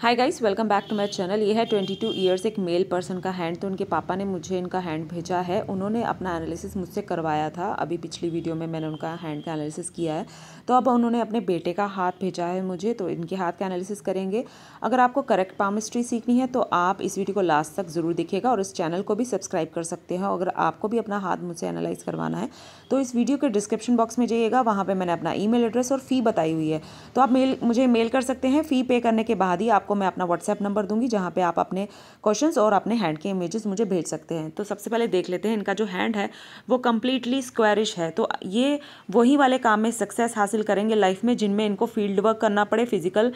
hi guys welcome back to my channel ये है 22 years एक मेल पर्सन का हैंड तो उनके पापा ने मुझे इनका हैंड भेजा है उन्होंने अपना एनालिसिस मुझसे करवाया था अभी पिछली वीडियो में मैंने उनका हैंड का एनालिसिस किया है तो अब उन्होंने अपने बेटे का हाथ भेजा है मुझे तो इनके हाथ का एनालिसिस करेंगे अगर आपको करेक्ट पामिस्ट्री सीखनी है तो आप इस वीडियो को लास्ट तक ज़रूर देखिएगा और इस चैनल को भी सब्सक्राइब कर सकते हैं अगर आपको भी अपना हाथ मुझसे एनालाइज करवाना है तो इस वीडियो के डिस्क्रिप्शन बॉक्स में जाइएगा वहाँ पर मैंने अपना ई एड्रेस और फ़ी बताई हुई है तो आप मेल मुझे मेल कर सकते हैं फ़ी पे करने के बाद ही आप आपको मैं अपना व्हाट्सएप नंबर दूंगी जहाँ पे आप अपने क्वेश्चंस और अपने हैंड के इमेजेस मुझे भेज सकते हैं तो सबसे पहले देख लेते हैं इनका जो हैंड है वो कम्प्लीटली स्क्वायरिश है तो ये वही वाले काम में सक्सेस हासिल करेंगे लाइफ में जिनमें इनको फील्ड वर्क करना पड़े फिजिकल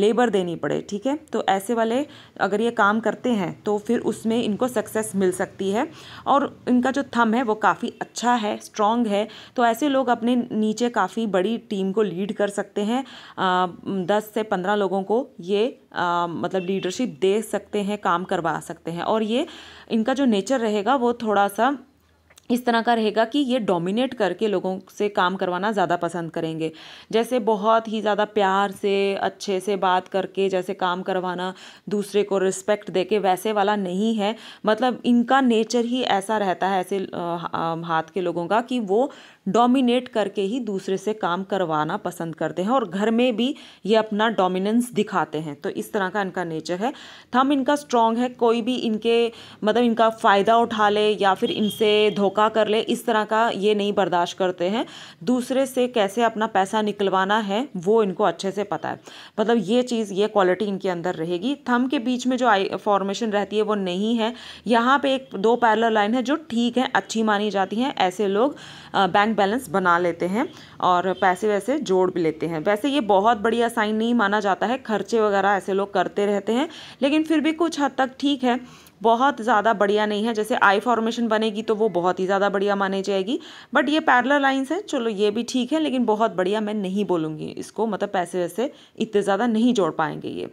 लेबर देनी पड़े ठीक है तो ऐसे वाले अगर ये काम करते हैं तो फिर उसमें इनको सक्सेस मिल सकती है और इनका जो थम है वो काफ़ी अच्छा है स्ट्रॉन्ग है तो ऐसे लोग अपने नीचे काफ़ी बड़ी टीम को लीड कर सकते हैं दस से पंद्रह लोगों को ये आ, मतलब लीडरशिप दे सकते हैं काम करवा सकते हैं और ये इनका जो नेचर रहेगा वो थोड़ा सा इस तरह का रहेगा कि ये डोमिनेट करके लोगों से काम करवाना ज़्यादा पसंद करेंगे जैसे बहुत ही ज़्यादा प्यार से अच्छे से बात करके जैसे काम करवाना दूसरे को रिस्पेक्ट दे के वैसे वाला नहीं है मतलब इनका नेचर ही ऐसा रहता है ऐसे हाथ के लोगों का कि वो डोमिनेट करके ही दूसरे से काम करवाना पसंद करते हैं और घर में भी ये अपना डोमिनेंस दिखाते हैं तो इस तरह का इनका नेचर है थम इनका स्ट्रांग है कोई भी इनके मतलब इनका फ़ायदा उठा ले या फिर इनसे धोखा कर ले इस तरह का ये नहीं बर्दाश्त करते हैं दूसरे से कैसे अपना पैसा निकलवाना है वो इनको अच्छे से पता है मतलब ये चीज़ ये क्वालिटी इनके अंदर रहेगी थम के बीच में जो आई फॉर्मेशन रहती है वो नहीं है यहाँ पे एक दो पैरल लाइन है जो ठीक है अच्छी मानी जाती हैं ऐसे लोग बैंक बैलेंस बना लेते हैं और पैसे वैसे जोड़ भी लेते हैं वैसे ये बहुत बढ़िया साइन नहीं माना जाता है खर्चे वगैरह ऐसे लोग करते रहते हैं लेकिन फिर भी कुछ हद तक ठीक है बहुत ज़्यादा बढ़िया नहीं है जैसे आई फॉर्मेशन बनेगी तो वो बहुत ही ज़्यादा बढ़िया मानी जाएगी बट ये पैरल लाइंस हैं चलो ये भी ठीक है लेकिन बहुत बढ़िया मैं नहीं बोलूँगी इसको मतलब पैसे वैसे इतने ज़्यादा नहीं जोड़ पाएंगे ये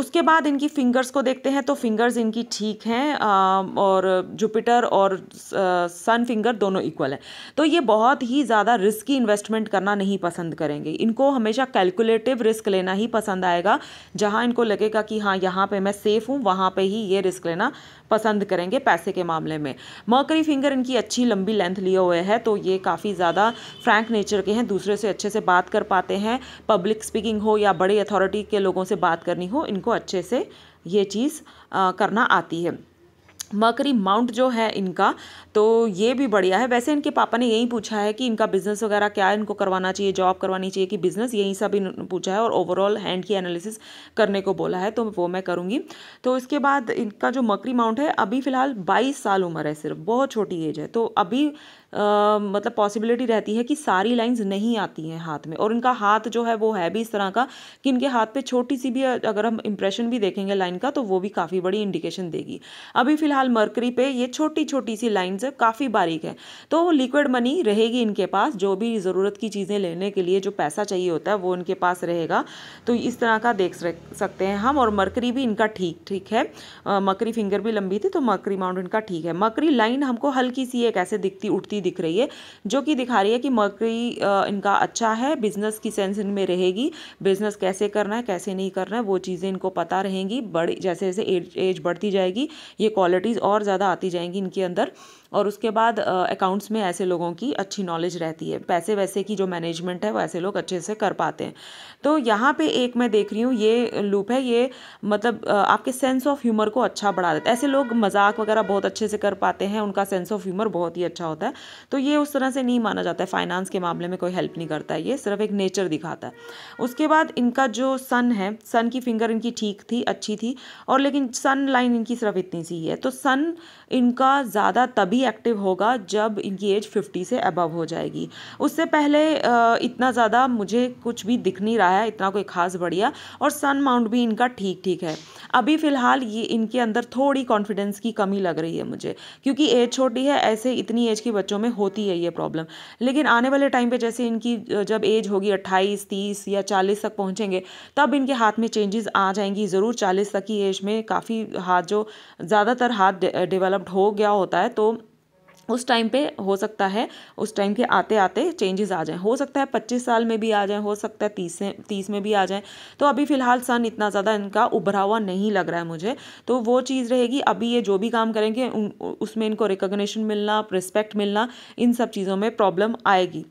उसके बाद इनकी फिंगर्स को देखते हैं तो फिंगर्स इनकी ठीक हैं और जुपिटर और सन फिंगर दोनों इक्वल हैं तो ये बहुत ही ज़्यादा रिस्की इन्वेस्टमेंट करना नहीं पसंद करेंगे इनको हमेशा कैलकुलेटिव रिस्क लेना ही पसंद आएगा जहाँ इनको लगेगा कि हाँ यहाँ पर मैं सेफ़ हूँ वहाँ पर ही ये रिस्क लेना पसंद करेंगे पैसे के मामले में मर्करी फिंगर इनकी अच्छी लंबी लेंथ लिए हुए है तो ये काफ़ी ज़्यादा फ्रैंक नेचर के हैं दूसरे से अच्छे से बात कर पाते हैं पब्लिक स्पीकिंग हो या बड़ी अथॉरिटी के लोगों से बात करनी हो इनको अच्छे से ये चीज़ करना आती है मकरी माउंट जो है इनका तो ये भी बढ़िया है वैसे इनके पापा ने यही पूछा है कि इनका बिज़नेस वगैरह क्या है इनको करवाना चाहिए जॉब करवानी चाहिए कि बिज़नेस यही सब इन पूछा है और ओवरऑल हैंड की एनालिसिस करने को बोला है तो वो मैं करूँगी तो इसके बाद इनका जो मकरी माउंट है अभी फ़िलहाल बाईस साल उम्र है सिर्फ बहुत छोटी एज है तो अभी आ, मतलब पॉसिबिलिटी रहती है कि सारी लाइंस नहीं आती हैं हाथ में और इनका हाथ जो है वो है भी इस तरह का कि इनके हाथ पे छोटी सी भी अगर हम इंप्रेशन भी देखेंगे लाइन का तो वो भी काफ़ी बड़ी इंडिकेशन देगी अभी फ़िलहाल मर्करी पे ये छोटी छोटी सी लाइन्स काफ़ी बारीक है तो लिक्विड मनी रहेगी इनके पास जो भी ज़रूरत की चीज़ें लेने के लिए जो पैसा चाहिए होता है वो इनके पास रहेगा तो इस तरह का देख सकते हैं हम और मरकरी भी इनका ठीक ठीक है मकरी फिंगर भी लंबी थी तो मकरी माउंट इनका ठीक है मकरी लाइन हमको हल्की सी एक ऐसे दिखती उठती स्थिति दिख रही है जो कि दिखा रही है कि मकई इनका अच्छा है बिजनेस की सेंस इनमें रहेगी बिजनेस कैसे करना है कैसे नहीं करना है वो चीज़ें इनको पता रहेंगी बड़ी जैसे जैसे एज एज बढ़ती जाएगी ये क्वालिटीज़ और ज़्यादा आती जाएंगी इनके अंदर और उसके बाद अकाउंट्स में ऐसे लोगों की अच्छी नॉलेज रहती है पैसे वैसे की जो मैनेजमेंट है वो ऐसे लोग अच्छे से कर पाते हैं तो यहाँ पे एक मैं देख रही हूँ ये लूप है ये मतलब आपके सेंस ऑफ ह्यूमर को अच्छा बढ़ा देता है ऐसे लोग मजाक वगैरह बहुत अच्छे से कर पाते हैं उनका सेंस ऑफ ह्यूमर बहुत ही अच्छा होता है तो ये उस तरह से नहीं माना जाता है फाइनेंस के मामले में कोई हेल्प नहीं करता है ये सिर्फ एक नेचर दिखाता है उसके बाद इनका जो सन है सन की फिंगर इनकी ठीक थी अच्छी थी और लेकिन सन लाइन इनकी सिर्फ इतनी सी है तो सन इनका ज़्यादा तभी तभी एक्टिव होगा जब इनकी एज 50 से अबव हो जाएगी उससे पहले इतना ज़्यादा मुझे कुछ भी दिख नहीं रहा है इतना कोई ख़ास बढ़िया और सन माउंट भी इनका ठीक ठीक है अभी फ़िलहाल ये इनके अंदर थोड़ी कॉन्फिडेंस की कमी लग रही है मुझे क्योंकि एज छोटी है ऐसे इतनी एज के बच्चों में होती है ये प्रॉब्लम लेकिन आने वाले टाइम पर जैसे इनकी जब एज होगी अट्ठाईस तीस या चालीस तक पहुँचेंगे तब इनके हाथ में चेंजेस आ जाएंगी ज़रूर चालीस तक की एज में काफ़ी हाथ जो ज़्यादातर हाथ डेवलप्ड हो गया होता है तो उस टाइम पे हो सकता है उस टाइम के आते आते चेंजेस आ जाएं हो सकता है पच्चीस साल में भी आ जाएं हो सकता है तीस से तीस में भी आ जाएं तो अभी फ़िलहाल सन इतना ज़्यादा इनका उभरा हुआ नहीं लग रहा है मुझे तो वो चीज़ रहेगी अभी ये जो भी काम करेंगे उसमें इनको रिकोगनीशन मिलना रिस्पेक्ट मिलना इन सब चीज़ों में प्रॉब्लम आएगी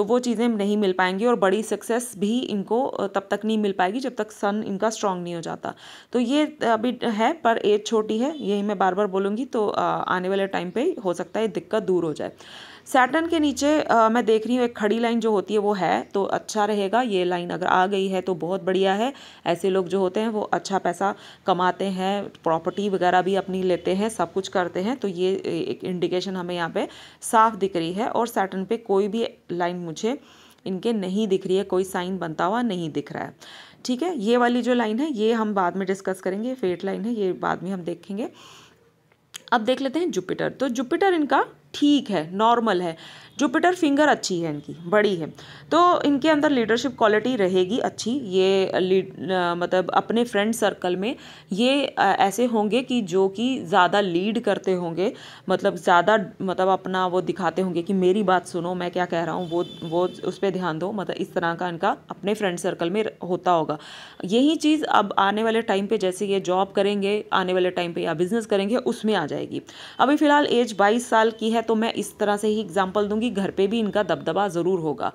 तो वो चीज़ें नहीं मिल पाएंगी और बड़ी सक्सेस भी इनको तब तक नहीं मिल पाएगी जब तक सन इनका स्ट्रांग नहीं हो जाता तो ये अभी है पर एज छोटी है यही मैं बार बार बोलूँगी तो आने वाले टाइम पर हो सकता है दिक्कत दूर हो जाए सैटन के नीचे आ, मैं देख रही हूँ एक खड़ी लाइन जो होती है वो है तो अच्छा रहेगा ये लाइन अगर आ गई है तो बहुत बढ़िया है ऐसे लोग जो होते हैं वो अच्छा पैसा कमाते हैं प्रॉपर्टी वगैरह भी अपनी लेते हैं सब कुछ करते हैं तो ये एक इंडिकेशन हमें यहाँ पे साफ दिख रही है और सैटन पे कोई भी लाइन मुझे इनके नहीं दिख रही है कोई साइन बनता हुआ नहीं दिख रहा है ठीक है ये वाली जो लाइन है ये हम बाद में डिस्कस करेंगे फेट लाइन है ये बाद में हम देखेंगे अब देख लेते हैं जुपिटर तो जुपिटर इनका ठीक है नॉर्मल है जुपिटर फिंगर अच्छी है इनकी बड़ी है तो इनके अंदर लीडरशिप क्वालिटी रहेगी अच्छी ये आ, मतलब अपने फ्रेंड सर्कल में ये आ, ऐसे होंगे कि जो कि ज़्यादा लीड करते होंगे मतलब ज़्यादा मतलब अपना वो दिखाते होंगे कि मेरी बात सुनो मैं क्या कह रहा हूँ वो वो उस पर ध्यान दो मतलब इस तरह का इनका अपने फ्रेंड सर्कल में होता होगा यही चीज़ अब आने वाले टाइम पर जैसे ये जॉब करेंगे आने वाले टाइम पर या बिज़नेस करेंगे उसमें आ जाएगी अभी फ़िलहाल एज बाईस साल की है है तो मैं इस तरह से ही एग्जाम्पल दूंगी घर पे भी इनका दबदबा ज़रूर होगा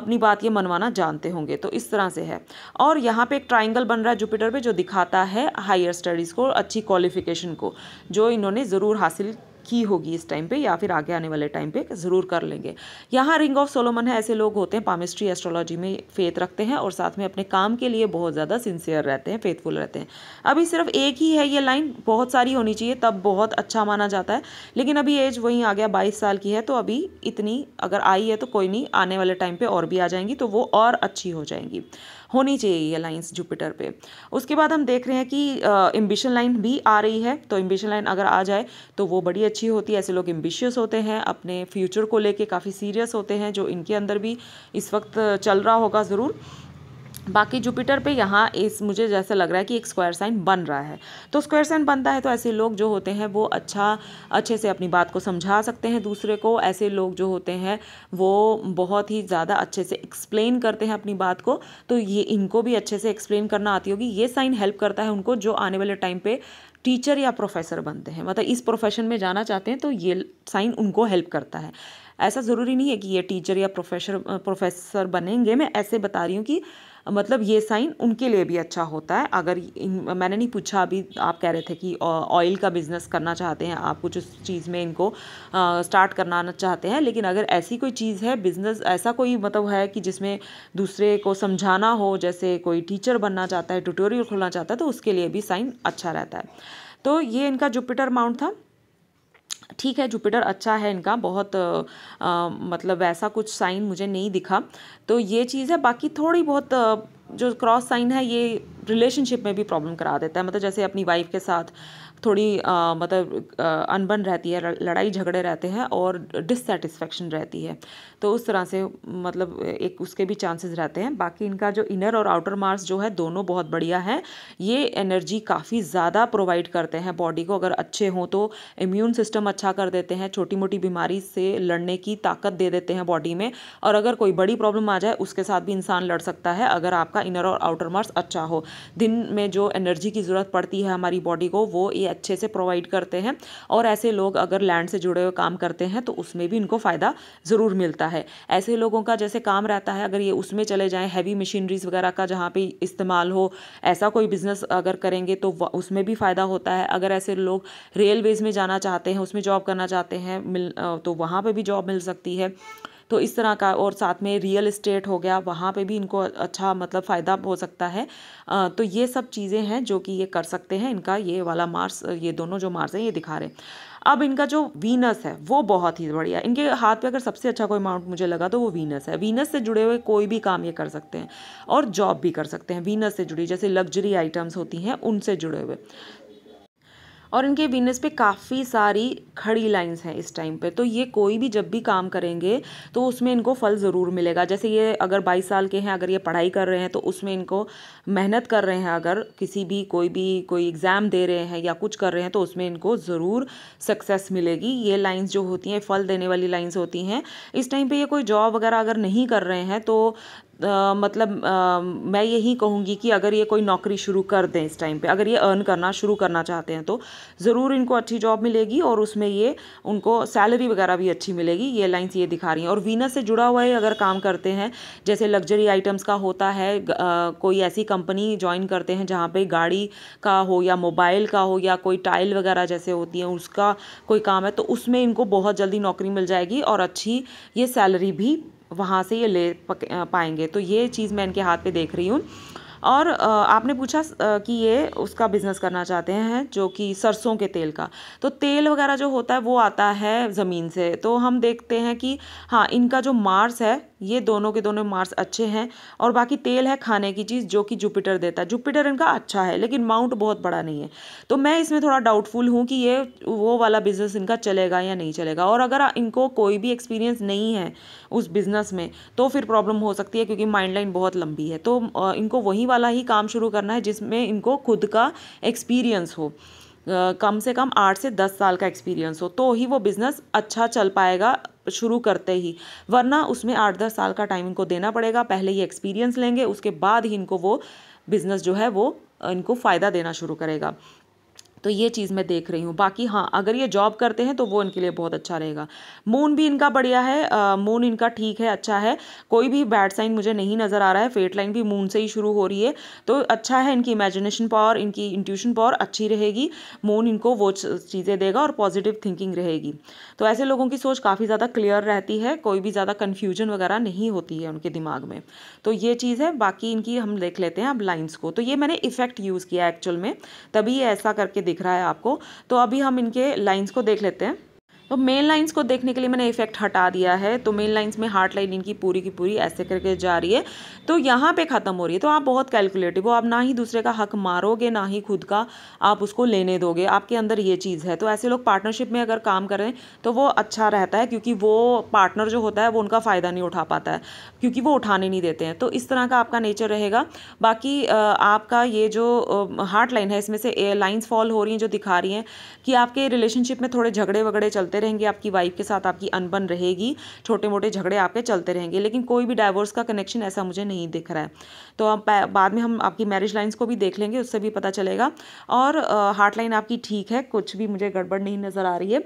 अपनी बात ये मनवाना जानते होंगे तो इस तरह से है और यहाँ पे एक ट्राइंगल बन रहा है जुपिटर पे जो दिखाता है हायर स्टडीज़ को अच्छी क्वालिफिकेशन को जो इन्होंने ज़रूर हासिल की होगी इस टाइम पे या फिर आगे आने वाले टाइम पे ज़रूर कर लेंगे यहाँ रिंग ऑफ सोलोमन है ऐसे लोग होते हैं पामिस्ट्री एस्ट्रोलॉजी में फेथ रखते हैं और साथ में अपने काम के लिए बहुत ज़्यादा सिंसियर रहते हैं फेथफुल रहते हैं अभी सिर्फ एक ही है ये लाइन बहुत सारी होनी चाहिए तब बहुत अच्छा माना जाता है लेकिन अभी एज वहीं आ गया बाईस साल की है तो अभी इतनी अगर आई है तो कोई नहीं आने वाले टाइम पर और भी आ जाएंगी तो वो और अच्छी हो जाएंगी होनी चाहिए ये लाइन्स जुपिटर पे उसके बाद हम देख रहे हैं कि एम्बिशन लाइन भी आ रही है तो एम्बिशन लाइन अगर आ जाए तो वो बड़ी अच्छी होती है ऐसे लोग एम्बिशियस होते हैं अपने फ्यूचर को लेके काफ़ी सीरियस होते हैं जो इनके अंदर भी इस वक्त चल रहा होगा ज़रूर बाकी जुपिटर पे यहाँ इस मुझे जैसा लग रहा है कि एक स्क्वायर साइन बन रहा है तो स्क्वायर साइन बनता है तो ऐसे लोग जो होते हैं वो अच्छा अच्छे से अपनी बात को समझा सकते हैं दूसरे को ऐसे लोग जो होते हैं वो बहुत ही ज़्यादा अच्छे से एक्सप्लेन करते हैं अपनी बात को तो ये इनको भी अच्छे से एक्सप्लेन करना आती होगी ये साइन हेल्प करता है उनको जो आने वाले टाइम पर टीचर या प्रोफेसर बनते हैं मतलब इस प्रोफेशन में जाना चाहते हैं तो ये साइन उनको हेल्प करता है ऐसा ज़रूरी नहीं है कि ये टीचर या प्रोफेसर प्रोफेसर बनेंगे मैं ऐसे बता रही हूँ कि मतलब ये साइन उनके लिए भी अच्छा होता है अगर मैंने नहीं पूछा अभी आप कह रहे थे कि ऑयल का बिज़नेस करना चाहते हैं आप कुछ उस चीज़ में इनको स्टार्ट करना चाहते हैं लेकिन अगर ऐसी कोई चीज़ है बिज़नेस ऐसा कोई मतलब है कि जिसमें दूसरे को समझाना हो जैसे कोई टीचर बनना चाहता है ट्यूटोरियल खोलना चाहता है तो उसके लिए भी साइन अच्छा रहता है तो ये इनका जुपिटर माउंट था ठीक है जुपिटर अच्छा है इनका बहुत आ, मतलब वैसा कुछ साइन मुझे नहीं दिखा तो ये चीज़ है बाकी थोड़ी बहुत जो क्रॉस साइन है ये रिलेशनशिप में भी प्रॉब्लम करा देता है मतलब जैसे अपनी वाइफ के साथ थोड़ी आ, मतलब अनबन रहती है लड़ाई झगड़े रहते हैं और डिससेटिस्फेक्शन रहती है तो उस तरह से मतलब एक उसके भी चांसेस रहते हैं बाकी इनका जो इनर और आउटर मार्स जो है दोनों बहुत बढ़िया हैं ये एनर्जी काफ़ी ज़्यादा प्रोवाइड करते हैं बॉडी को अगर अच्छे हों तो इम्यून सिस्टम अच्छा कर देते हैं छोटी मोटी बीमारी से लड़ने की ताकत दे देते हैं बॉडी में और अगर कोई बड़ी प्रॉब्लम आ जाए उसके साथ भी इंसान लड़ सकता है अगर आपका इनर और आउटर मार्स अच्छा हो दिन में जो एनर्जी की ज़रूरत पड़ती है हमारी बॉडी को वो ये अच्छे से प्रोवाइड करते हैं और ऐसे लोग अगर लैंड से जुड़े हुए काम करते हैं तो उसमें भी इनको फ़ायदा ज़रूर मिलता है है ऐसे लोगों का जैसे काम रहता है अगर ये उसमें चले जाएँ हैवी मशीनरीज वगैरह का जहाँ पे इस्तेमाल हो ऐसा कोई बिज़नेस अगर करेंगे तो उसमें भी फ़ायदा होता है अगर ऐसे लोग रेलवेज़ में जाना चाहते हैं उसमें जॉब करना चाहते हैं मिल तो वहाँ पर भी जॉब मिल सकती है तो इस तरह का और साथ में रियल इस्टेट हो गया वहाँ पे भी इनको अच्छा मतलब फ़ायदा हो सकता है आ, तो ये सब चीज़ें हैं जो कि ये कर सकते हैं इनका ये वाला मार्स ये दोनों जो मार्स हैं ये दिखा रहे हैं अब इनका जो वीनस है वो बहुत ही बढ़िया इनके हाथ पे अगर सबसे अच्छा कोई अमाउंट मुझे लगा तो वो वीनस है वीनस से जुड़े हुए कोई भी काम ये कर सकते हैं और जॉब भी कर सकते हैं वीनस से जुड़ी जैसे लग्जरी आइटम्स होती हैं उनसे जुड़े हुए और इनके बिजनेस पे काफ़ी सारी खड़ी लाइंस हैं इस टाइम पे तो ये कोई भी जब भी काम करेंगे तो उसमें इनको फल ज़रूर मिलेगा जैसे ये अगर बाईस साल के हैं अगर ये पढ़ाई कर रहे हैं तो उसमें इनको मेहनत कर रहे हैं अगर किसी भी कोई भी कोई एग्ज़ाम दे रहे हैं या कुछ कर रहे हैं तो उसमें इनको ज़रूर सक्सेस मिलेगी ये लाइन्स जो होती हैं फल देने वाली लाइन्स होती हैं इस टाइम पर ये कोई जॉब वगैरह अगर नहीं कर रहे हैं तो मतलब मैं यही कहूँगी कि अगर ये कोई नौकरी शुरू कर दें इस टाइम पे अगर ये अर्न करना शुरू करना चाहते हैं तो ज़रूर इनको अच्छी जॉब मिलेगी और उसमें ये उनको सैलरी वगैरह भी अच्छी मिलेगी ये लाइन्स ये दिखा रही हैं और वीनस से जुड़ा हुआ है अगर काम करते हैं जैसे लग्जरी आइटम्स का होता है आ, कोई ऐसी कंपनी ज्वाइन करते हैं जहाँ पर गाड़ी का हो या मोबाइल का हो या कोई टाइल वगैरह जैसे होती हैं उसका कोई काम है तो उसमें इनको बहुत जल्दी नौकरी मिल जाएगी और अच्छी ये सैलरी भी वहाँ से ये ले पाएंगे तो ये चीज़ मैं इनके हाथ पे देख रही हूँ और आपने पूछा कि ये उसका बिज़नेस करना चाहते हैं जो कि सरसों के तेल का तो तेल वगैरह जो होता है वो आता है ज़मीन से तो हम देखते हैं कि हाँ इनका जो मार्स है ये दोनों के दोनों मार्स अच्छे हैं और बाकी तेल है खाने की चीज़ जो कि जुपिटर देता है जुपिटर इनका अच्छा है लेकिन माउंट बहुत बड़ा नहीं है तो मैं इसमें थोड़ा डाउटफुल हूँ कि ये वो वाला बिज़नेस इनका चलेगा या नहीं चलेगा और अगर इनको कोई भी एक्सपीरियंस नहीं है उस बिज़नेस में तो फिर प्रॉब्लम हो सकती है क्योंकि माइंड लाइन बहुत लंबी है तो इनको वही वाला ही काम शुरू करना है जिसमें इनको खुद का एक्सपीरियंस हो कम से कम आठ से दस साल का एक्सपीरियंस हो तो ही वो बिज़नेस अच्छा चल पाएगा शुरू करते ही वरना उसमें आठ दस साल का टाइम इनको देना पड़ेगा पहले ये एक्सपीरियंस लेंगे उसके बाद ही इनको वो बिज़नेस जो है वो इनको फ़ायदा देना शुरू करेगा तो ये चीज़ मैं देख रही हूँ बाकी हाँ अगर ये जॉब करते हैं तो वो इनके लिए बहुत अच्छा रहेगा मून भी इनका बढ़िया है आ, मून इनका ठीक है अच्छा है कोई भी बैड साइन मुझे नहीं नज़र आ रहा है फेट लाइन भी मून से ही शुरू हो रही है तो अच्छा है इनकी इमेजिनेशन पावर इनकी इंट्यूशन पावर अच्छी रहेगी मून इनको वो चीज़ें देगा और पॉजिटिव थिंकिंग रहेगी तो ऐसे लोगों की सोच काफ़ी ज़्यादा क्लियर रहती है कोई भी ज़्यादा कन्फ्यूजन वगैरह नहीं होती है उनके दिमाग में तो ये चीज़ है बाकी इनकी हम देख लेते हैं अब लाइन्स को तो ये मैंने इफेक्ट यूज़ किया एक्चुअल में तभी ऐसा करके देख दिख रहा है आपको तो अभी हम इनके लाइन्स को देख लेते हैं तो मेन लाइंस को देखने के लिए मैंने इफेक्ट हटा दिया है तो मेन लाइंस में हार्ट लाइन इनकी पूरी की पूरी ऐसे करके जा रही है तो यहाँ पे ख़त्म हो रही है तो आप बहुत कैलकुलेटिव हो आप ना ही दूसरे का हक मारोगे ना ही खुद का आप उसको लेने दोगे आपके अंदर ये चीज़ है तो ऐसे लोग पार्टनरशिप में अगर काम करें तो वो अच्छा रहता है क्योंकि वो पार्टनर जो होता है वो उनका फ़ायदा नहीं उठा पाता है क्योंकि वो उठाने नहीं देते हैं तो इस तरह का आपका नेचर रहेगा बाकी आपका ये जो हार्ट लाइन है इसमें से लाइन्स फॉल हो रही हैं जो दिखा रही हैं कि आपके रिलेशनशिप में थोड़े झगड़े वगड़े चलते चलते रहेंगे आपकी वाइफ के साथ आपकी अनबन रहेगी छोटे मोटे झगड़े आपके चलते रहेंगे लेकिन कोई भी डाइवोर्स का कनेक्शन ऐसा मुझे नहीं दिख रहा है तो बाद में हम आपकी मैरिज लाइन्स को भी देख लेंगे उससे भी पता चलेगा और हार्ट लाइन आपकी ठीक है कुछ भी मुझे गड़बड़ नहीं नज़र आ रही है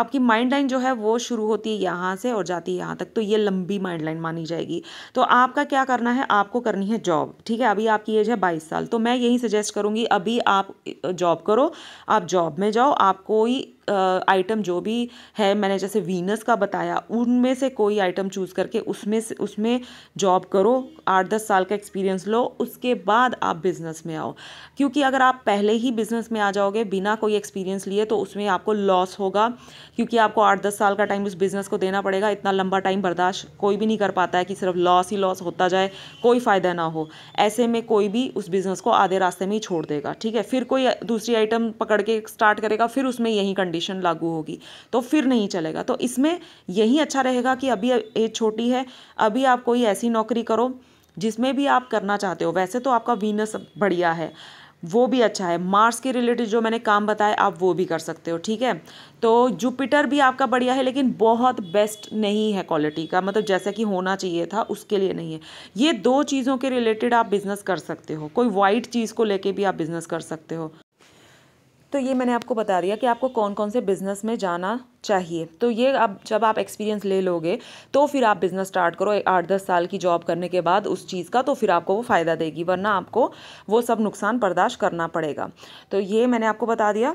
आपकी माइंड लाइन जो है वो शुरू होती है यहाँ से और जाती है यहाँ तक तो ये लंबी माइंड लाइन मानी जाएगी तो आपका क्या करना है आपको करनी है जॉब ठीक है अभी आपकी एज है बाईस साल तो मैं यही सजेस्ट करूँगी अभी आप जॉब करो आप जॉब में जाओ आप कोई आइटम जो भी है मैंने जैसे वीनस का बताया उनमें से कोई आइटम चूज़ करके उसमें से उसमें जॉब करो आठ दस साल का एक्सपीरियंस लो उसके बाद आप बिज़नेस में आओ क्योंकि अगर आप पहले ही बिज़नेस में आ जाओगे बिना कोई एक्सपीरियंस लिए तो उसमें आपको लॉस होगा क्योंकि आपको आठ दस साल का टाइम उस बिज़नेस को देना पड़ेगा इतना लंबा टाइम बर्दाश्त कोई भी नहीं कर पाता है कि सिर्फ लॉस ही लॉस होता जाए कोई फ़ायदा ना हो ऐसे में कोई भी उस बिज़नेस को आधे रास्ते में ही छोड़ देगा ठीक है फिर कोई दूसरी आइटम पकड़ के स्टार्ट करेगा फिर उसमें यही कंडीशन कंडीशन लागू होगी तो फिर नहीं चलेगा तो इसमें यही अच्छा रहेगा कि अभी एज छोटी है अभी आप कोई ऐसी नौकरी करो जिसमें भी आप करना चाहते हो वैसे तो आपका वीनस बढ़िया है वो भी अच्छा है मार्स के रिलेटेड जो मैंने काम बताया आप वो भी कर सकते हो ठीक है तो जुपिटर भी आपका बढ़िया है लेकिन बहुत बेस्ट नहीं है क्वालिटी का मतलब जैसा कि होना चाहिए था उसके लिए नहीं है ये दो चीज़ों के रिलेटेड आप बिज़नेस कर सकते हो कोई वाइट चीज़ को लेके भी आप बिज़नेस कर सकते हो तो ये मैंने आपको बता दिया कि आपको कौन कौन से बिज़नेस में जाना चाहिए तो ये अब जब आप एक्सपीरियंस ले लोगे तो फिर आप बिज़नेस स्टार्ट करो आठ दस साल की जॉब करने के बाद उस चीज़ का तो फिर आपको वो फ़ायदा देगी वरना आपको वो सब नुकसान बर्दाश्त करना पड़ेगा तो ये मैंने आपको बता दिया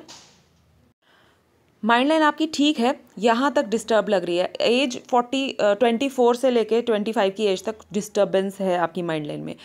माइंड लाइन आपकी ठीक है यहाँ तक डिस्टर्ब लग रही है एज फोर्टी ट्वेंटी फोर से लेके ट्वेंटी फाइव की एज तक डिस्टर्बेंस है आपकी माइंड लाइन में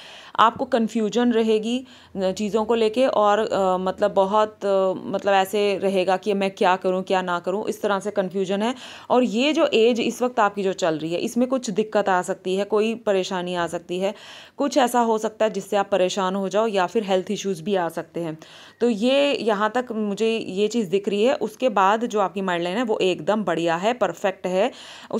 आपको कन्फ्यूजन रहेगी चीज़ों को लेके और uh, मतलब बहुत uh, मतलब ऐसे रहेगा कि मैं क्या करूँ क्या ना करूँ इस तरह से कन्फ्यूजन है और ये जो एज इस वक्त आपकी जो चल रही है इसमें कुछ दिक्कत आ सकती है कोई परेशानी आ सकती है कुछ ऐसा हो सकता है जिससे आप परेशान हो जाओ या फिर हेल्थ इश्यूज़ भी आ सकते हैं तो ये यहाँ तक मुझे ये चीज़ दिख रही है उसके बाद जो आपकी माइंडलाइन है वो एकदम बढ़िया है परफेक्ट है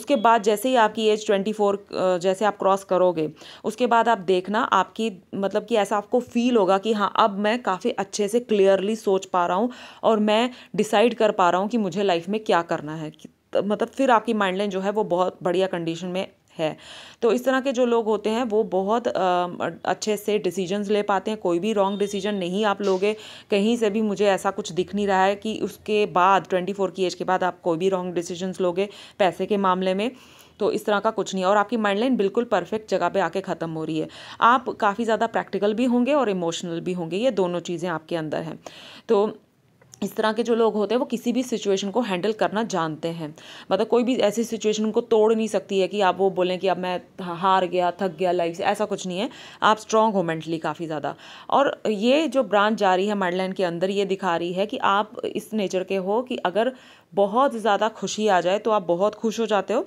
उसके बाद जैसे ही आपकी एज ट्वेंटी फोर जैसे आप क्रॉस करोगे उसके बाद आप देखना आपकी मतलब कि ऐसा आपको फील होगा कि हाँ अब मैं काफ़ी अच्छे से क्लियरली सोच पा रहा हूँ और मैं डिसाइड कर पा रहा हूँ कि मुझे लाइफ में क्या करना है मतलब फिर आपकी माइंड लाइन जो है वो बहुत बढ़िया कंडीशन में है तो इस तरह के जो लोग होते हैं वो बहुत आ, अच्छे से डिसीजंस ले पाते हैं कोई भी रॉन्ग डिसीजन नहीं आप लोगे कहीं से भी मुझे ऐसा कुछ दिख नहीं रहा है कि उसके बाद ट्वेंटी फोर की एज के बाद आप कोई भी रॉन्ग डिसीजंस लोगे पैसे के मामले में तो इस तरह का कुछ नहीं है और आपकी माइंड लाइन बिल्कुल परफेक्ट जगह पे आके ख़त्म हो रही है आप काफ़ी ज़्यादा प्रैक्टिकल भी होंगे और इमोशनल भी होंगे ये दोनों चीज़ें आपके अंदर हैं तो इस तरह के जो लोग होते हैं वो किसी भी सिचुएशन को हैंडल करना जानते हैं मतलब कोई भी ऐसी सिचुएशन को तोड़ नहीं सकती है कि आप वो बोलें कि अब मैं हार गया थक गया लाइफ से ऐसा कुछ नहीं है आप स्ट्रांग हो मेंटली काफ़ी ज़्यादा और ये जो ब्रांच जा रही है मैडलैंड के अंदर ये दिखा रही है कि आप इस नेचर के हो कि अगर बहुत ज़्यादा खुशी आ जाए तो आप बहुत खुश हो जाते हो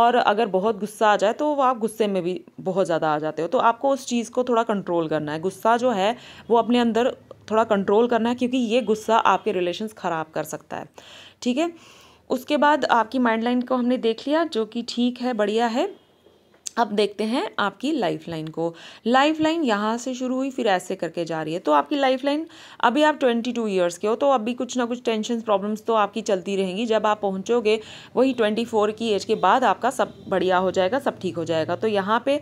और अगर बहुत गुस्सा आ जाए तो आप गुस्से में भी बहुत ज़्यादा आ जाते हो तो आपको उस चीज़ को थोड़ा कंट्रोल करना है गुस्सा जो है वो अपने अंदर थोड़ा कंट्रोल करना है क्योंकि ये गुस्सा आपके रिलेशंस ख़राब कर सकता है ठीक है उसके बाद आपकी माइंड लाइन को हमने देख लिया जो कि ठीक है बढ़िया है अब देखते हैं आपकी लाइफ लाइन को लाइफ लाइन यहाँ से शुरू हुई फिर ऐसे करके जा रही है तो आपकी लाइफ लाइन अभी आप ट्वेंटी टू ईयर्स के हो तो अभी कुछ ना कुछ टेंशन प्रॉब्लम्स तो आपकी चलती रहेंगी जब आप पहुँचोगे वही ट्वेंटी फोर की एज के बाद आपका सब बढ़िया हो जाएगा सब ठीक हो जाएगा तो यहाँ पर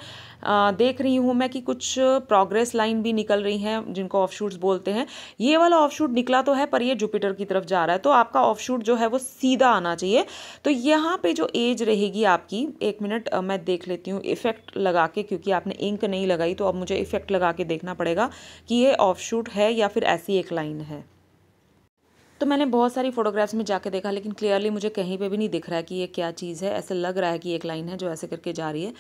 देख रही हूँ मैं कि कुछ प्रोग्रेस लाइन भी निकल रही हैं जिनको ऑफ बोलते हैं ये वाला ऑफ निकला तो है पर यह जुपिटर की तरफ जा रहा है तो आपका ऑफ जो है वो सीधा आना चाहिए तो यहाँ पर जो एज रहेगी आपकी एक मिनट मैं देख लेती हूँ इफ़ेक्ट लगा के क्योंकि आपने इंक नहीं लगाई तो अब मुझे इफ़ेक्ट लगा के देखना पड़ेगा कि ये ऑफ शूट है या फिर ऐसी एक लाइन है तो मैंने बहुत सारी फोटोग्राफ्स में जाके देखा लेकिन क्लियरली मुझे कहीं पे भी नहीं दिख रहा है कि ये क्या चीज़ है ऐसे लग रहा है कि एक लाइन है जो ऐसे करके जा रही है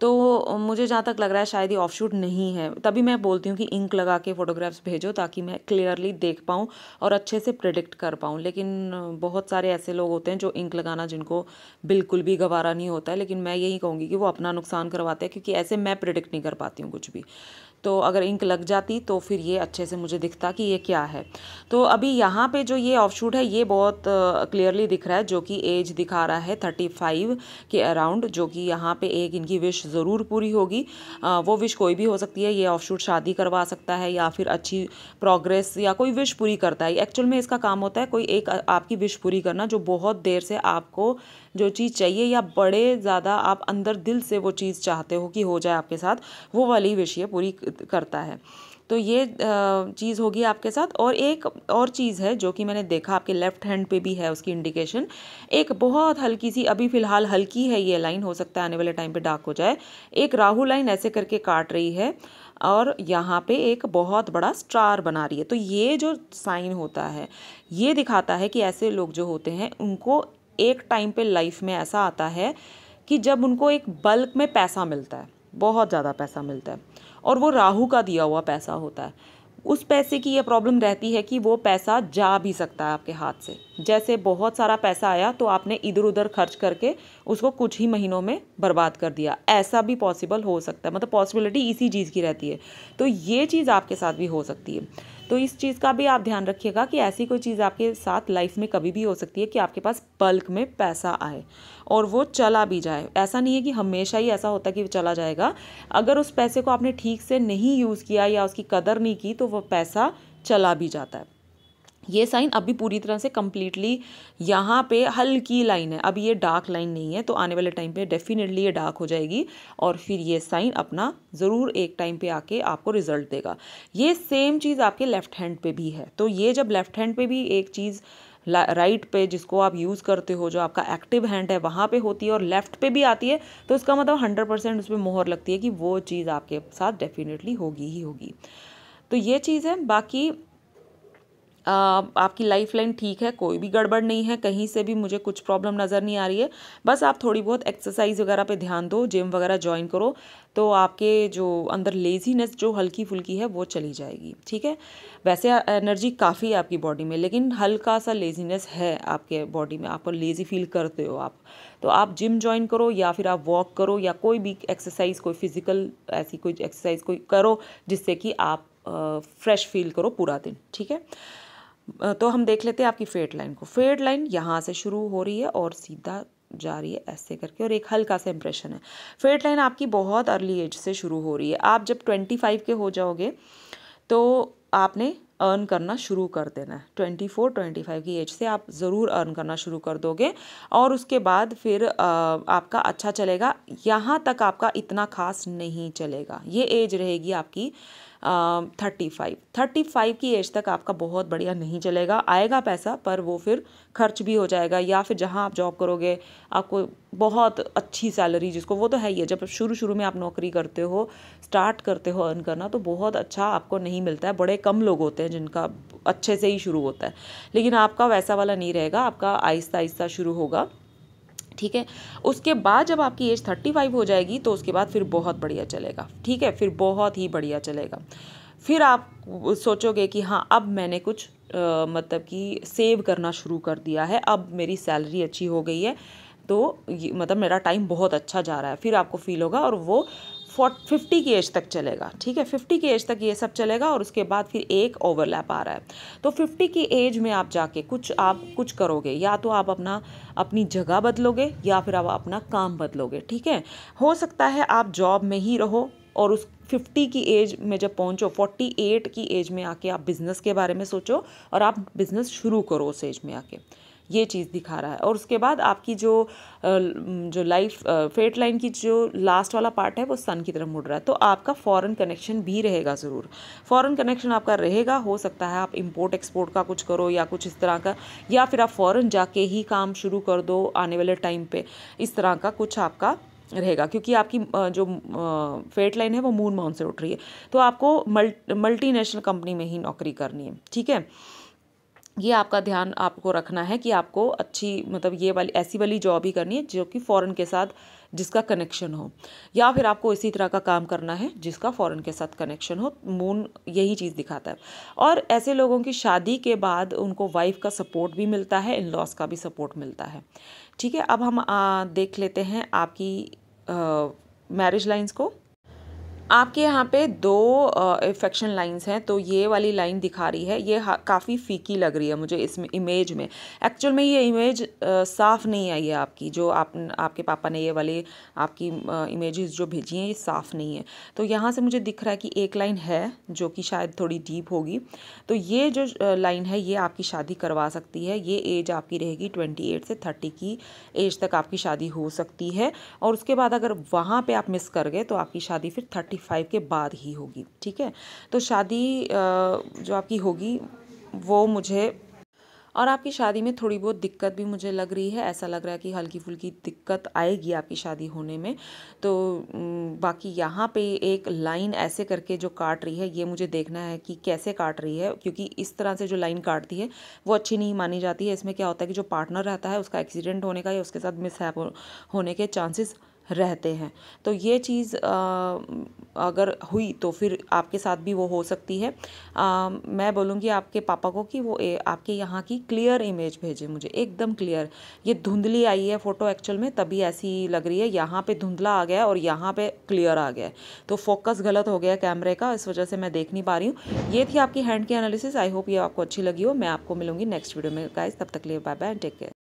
तो मुझे जहाँ तक लग रहा है शायद ये ऑफ शूट नहीं है तभी मैं बोलती हूँ कि इंक लगा के फ़ोटोग्राफ्स भेजो ताकि मैं क्लियरली देख पाऊँ और अच्छे से प्रिडिक्ट कर पाऊँ लेकिन बहुत सारे ऐसे लोग होते हैं जो इंक लगाना जिनको बिल्कुल भी गवारा नहीं होता है लेकिन मैं यही कहूँगी कि वो अपना नुकसान करवाते हैं क्योंकि ऐसे मैं प्रिडिक्ट नहीं कर पाती हूँ कुछ भी तो अगर इंक लग जाती तो फिर ये अच्छे से मुझे दिखता कि ये क्या है तो अभी यहाँ पे जो ये ऑफशूट है ये बहुत क्लियरली दिख रहा है जो कि एज दिखा रहा है थर्टी फाइव के अराउंड जो कि यहाँ पे एक इनकी विश ज़रूर पूरी होगी आ, वो विश कोई भी हो सकती है ये ऑफशूट शादी करवा सकता है या फिर अच्छी प्रोग्रेस या कोई विश पूरी करता है एक्चुअल में इसका काम होता है कोई एक आपकी विश पूरी करना जो बहुत देर से आपको जो चीज़ चाहिए या बड़े ज़्यादा आप अंदर दिल से वो चीज़ चाहते हो कि हो जाए आपके साथ वो वाली विषय पूरी करता है तो ये चीज़ होगी आपके साथ और एक और चीज़ है जो कि मैंने देखा आपके लेफ्ट हैंड पे भी है उसकी इंडिकेशन एक बहुत हल्की सी अभी फ़िलहाल हल्की है ये लाइन हो सकता है आने वाले टाइम पे डार्क हो जाए एक राहु लाइन ऐसे करके काट रही है और यहाँ पे एक बहुत बड़ा स्टार बना रही है तो ये जो साइन होता है ये दिखाता है कि ऐसे लोग जो होते हैं उनको एक टाइम पे लाइफ में ऐसा आता है कि जब उनको एक बल्क में पैसा मिलता है बहुत ज़्यादा पैसा मिलता है और वो राहु का दिया हुआ पैसा होता है उस पैसे की ये प्रॉब्लम रहती है कि वो पैसा जा भी सकता है आपके हाथ से जैसे बहुत सारा पैसा आया तो आपने इधर उधर खर्च करके उसको कुछ ही महीनों में बर्बाद कर दिया ऐसा भी पॉसिबल हो सकता है मतलब पॉसिबिलिटी इसी चीज़ की रहती है तो ये चीज़ आपके साथ भी हो सकती है तो इस चीज़ का भी आप ध्यान रखिएगा कि ऐसी कोई चीज़ आपके साथ लाइफ में कभी भी हो सकती है कि आपके पास बल्क में पैसा आए और वो चला भी जाए ऐसा नहीं है कि हमेशा ही ऐसा होता है कि वो चला जाएगा अगर उस पैसे को आपने ठीक से नहीं यूज़ किया या उसकी कदर नहीं की तो वह पैसा चला भी जाता है ये साइन अभी पूरी तरह से कम्प्लीटली यहाँ पे हल्की लाइन है अभी ये डार्क लाइन नहीं है तो आने वाले टाइम पे डेफिनेटली ये डार्क हो जाएगी और फिर ये साइन अपना ज़रूर एक टाइम पे आके आपको रिजल्ट देगा ये सेम चीज़ आपके लेफ़्ट हैंड पे भी है तो ये जब लेफ़्ट हैंड पे भी एक चीज़ राइट पे जिसको आप यूज़ करते हो जो आपका एक्टिव हैंड है वहाँ पे होती है और लेफ्ट पे भी आती है तो उसका मतलब हंड्रेड परसेंट उस पर मोहर लगती है कि वो चीज़ आपके साथ डेफिनेटली होगी ही होगी तो ये चीज़ है बाकी आपकी लाइफ लाइन ठीक है कोई भी गड़बड़ नहीं है कहीं से भी मुझे कुछ प्रॉब्लम नज़र नहीं आ रही है बस आप थोड़ी बहुत एक्सरसाइज वगैरह पे ध्यान दो जिम वगैरह ज्वाइन करो तो आपके जो अंदर लेजीनेस जो हल्की फुल्की है वो चली जाएगी ठीक है वैसे एनर्जी काफ़ी है आपकी बॉडी में लेकिन हल्का सा लेजीनेस है आपके बॉडी में आप लेज़ी फील करते हो आप तो आप जिम ज्वाइन करो या फिर आप वॉक करो या कोई भी एक्सरसाइज कोई फिज़िकल ऐसी कोई एक्सरसाइज कोई करो जिससे कि आप फ्रेश फील करो पूरा दिन ठीक है तो हम देख लेते हैं आपकी फेड लाइन को फेड लाइन यहाँ से शुरू हो रही है और सीधा जा रही है ऐसे करके और एक हल्का सा इंप्रेशन है फेड लाइन आपकी बहुत अर्ली एज से शुरू हो रही है आप जब ट्वेंटी फाइव के हो जाओगे तो आपने अर्न करना शुरू कर देना है ट्वेंटी फोर ट्वेंटी फाइव की एज से आप ज़रूर अर्न करना शुरू कर दोगे और उसके बाद फिर आपका अच्छा चलेगा यहाँ तक आपका इतना खास नहीं चलेगा ये एज रहेगी आपकी थर्टी फाइव थर्टी फाइव की एज तक आपका बहुत बढ़िया नहीं चलेगा आएगा पैसा पर वो फिर खर्च भी हो जाएगा या फिर जहाँ आप जॉब करोगे आपको बहुत अच्छी सैलरी जिसको वो तो है ही है जब शुरू शुरू में आप नौकरी करते हो स्टार्ट करते हो अर्न करना तो बहुत अच्छा आपको नहीं मिलता है बड़े कम लोग होते हैं जिनका अच्छे से ही शुरू होता है लेकिन आपका वैसा वाला नहीं रहेगा आपका आहिस्ता आहिस्ता शुरू होगा ठीक है उसके बाद जब आपकी एज थर्टी फाइव हो जाएगी तो उसके बाद फिर बहुत बढ़िया चलेगा ठीक है फिर बहुत ही बढ़िया चलेगा फिर आप सोचोगे कि हाँ अब मैंने कुछ आ, मतलब कि सेव करना शुरू कर दिया है अब मेरी सैलरी अच्छी हो गई है तो मतलब मेरा टाइम बहुत अच्छा जा रहा है फिर आपको फील होगा और वो फोर्ट फिफ्टी की एज तक चलेगा ठीक है फिफ्टी की एज तक ये सब चलेगा और उसके बाद फिर एक ओवरलैप आ रहा है तो फिफ्टी की एज में आप जाके कुछ आप कुछ करोगे या तो आप अपना अपनी जगह बदलोगे या फिर आप अपना काम बदलोगे ठीक है हो सकता है आप जॉब में ही रहो और उस 50 की एज में जब पहुंचो 48 की एज में आके आप बिज़नेस के बारे में सोचो और आप बिज़नेस शुरू करो उस एज में आके ये चीज़ दिखा रहा है और उसके बाद आपकी जो जो लाइफ फेट लाइन की जो लास्ट वाला पार्ट है वो सन की तरफ मुड़ रहा है तो आपका फ़ॉरन कनेक्शन भी रहेगा ज़रूर फ़ॉरन कनेक्शन आपका रहेगा हो सकता है आप इम्पोर्ट एक्सपोर्ट का कुछ करो या कुछ इस तरह का या फिर आप फ़ॉरन जाके ही काम शुरू कर दो आने वाले टाइम पर इस तरह का कुछ आपका रहेगा क्योंकि आपकी जो फेट लाइन है वो मून माउन से उठ रही है तो आपको मल्टी नेशनल कंपनी में ही नौकरी करनी है ठीक है ये आपका ध्यान आपको रखना है कि आपको अच्छी मतलब ये वाली ऐसी वाली जॉब ही करनी है जो कि फ़ौरन के साथ जिसका कनेक्शन हो या फिर आपको इसी तरह का काम करना है जिसका फ़ौरन के साथ कनेक्शन हो मून यही चीज़ दिखाता है और ऐसे लोगों की शादी के बाद उनको वाइफ का सपोर्ट भी मिलता है इन लॉस का भी सपोर्ट मिलता है ठीक है अब हम आ, देख लेते हैं आपकी मैरिज लाइन्स को आपके यहाँ पे दो इन्फेक्शन लाइंस हैं तो ये वाली लाइन दिखा रही है ये काफ़ी फीकी लग रही है मुझे इस इमेज में एक्चुअल में ये इमेज साफ़ नहीं आई है आपकी जो आप आपके पापा ने ये वाली आपकी इमेजेस जो भेजी हैं ये साफ़ नहीं है तो यहाँ से मुझे दिख रहा है कि एक लाइन है जो कि शायद थोड़ी डीप होगी तो ये जो लाइन है ये आपकी शादी करवा सकती है ये एज आपकी रहेगी ट्वेंटी एट से थर्टी की एज तक आपकी शादी हो सकती है और उसके बाद अगर वहाँ पर आप मिस कर गए तो आपकी शादी फिर थर्टी फाइव के बाद ही होगी ठीक है तो शादी जो आपकी होगी वो मुझे और आपकी शादी में थोड़ी बहुत दिक्कत भी मुझे लग रही है ऐसा लग रहा है कि हल्की फुल्की दिक्कत आएगी आपकी शादी होने में तो बाकी यहाँ पे एक लाइन ऐसे करके जो काट रही है ये मुझे देखना है कि कैसे काट रही है क्योंकि इस तरह से जो लाइन काटती है वो अच्छी नहीं मानी जाती है इसमें क्या होता है कि जो पार्टनर रहता है उसका एक्सीडेंट होने का या उसके साथ मिसहैप होने के चांसेस रहते हैं तो ये चीज़ अगर हुई तो फिर आपके साथ भी वो हो सकती है आ, मैं बोलूँगी आपके पापा को कि वो ए, आपके यहाँ की क्लियर इमेज भेजे मुझे एकदम क्लियर ये धुंधली आई है फ़ोटो एक्चुअल में तभी ऐसी लग रही है यहाँ पे धुंधला आ गया और यहाँ पे क्लियर आ गया तो फोकस गलत हो गया कैमरे का इस वजह से मैं देख नहीं पा रही हूँ ये थी आपकी हैंड की एनालिसिस आई होप ये आपको अच्छी लगी हो मैं आपको मिलूँगी नेक्स्ट वीडियो में गाइज तब तक लिए bye bye and take care